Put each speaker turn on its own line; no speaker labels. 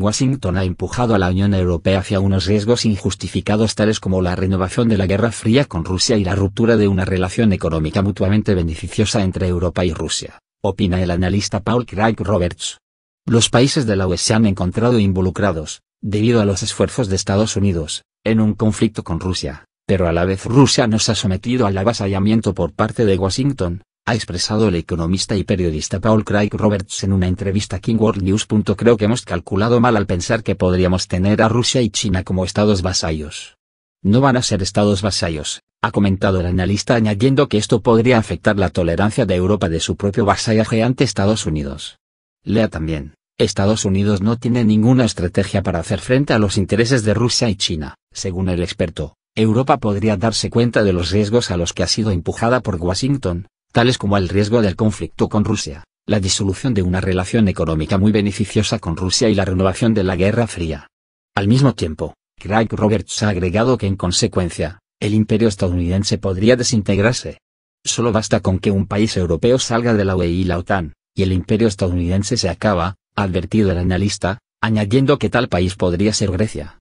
Washington ha empujado a la Unión Europea hacia unos riesgos injustificados tales como la renovación de la Guerra Fría con Rusia y la ruptura de una relación económica mutuamente beneficiosa entre Europa y Rusia, opina el analista Paul Craig Roberts. Los países de la UE se han encontrado involucrados, debido a los esfuerzos de Estados Unidos, en un conflicto con Rusia, pero a la vez Rusia no se ha sometido al avasallamiento por parte de Washington, ha expresado el economista y periodista Paul Craig Roberts en una entrevista a King World News. Creo que hemos calculado mal al pensar que podríamos tener a Rusia y China como estados vasallos. No van a ser estados vasallos, ha comentado el analista añadiendo que esto podría afectar la tolerancia de Europa de su propio vasallaje ante Estados Unidos. Lea también, Estados Unidos no tiene ninguna estrategia para hacer frente a los intereses de Rusia y China, según el experto. Europa podría darse cuenta de los riesgos a los que ha sido empujada por Washington, tales como el riesgo del conflicto con Rusia, la disolución de una relación económica muy beneficiosa con Rusia y la renovación de la Guerra Fría. Al mismo tiempo, Craig Roberts ha agregado que en consecuencia, el imperio estadounidense podría desintegrarse. Solo basta con que un país europeo salga de la UE y la OTAN, y el imperio estadounidense se acaba, ha advertido el analista, añadiendo que tal país podría ser Grecia.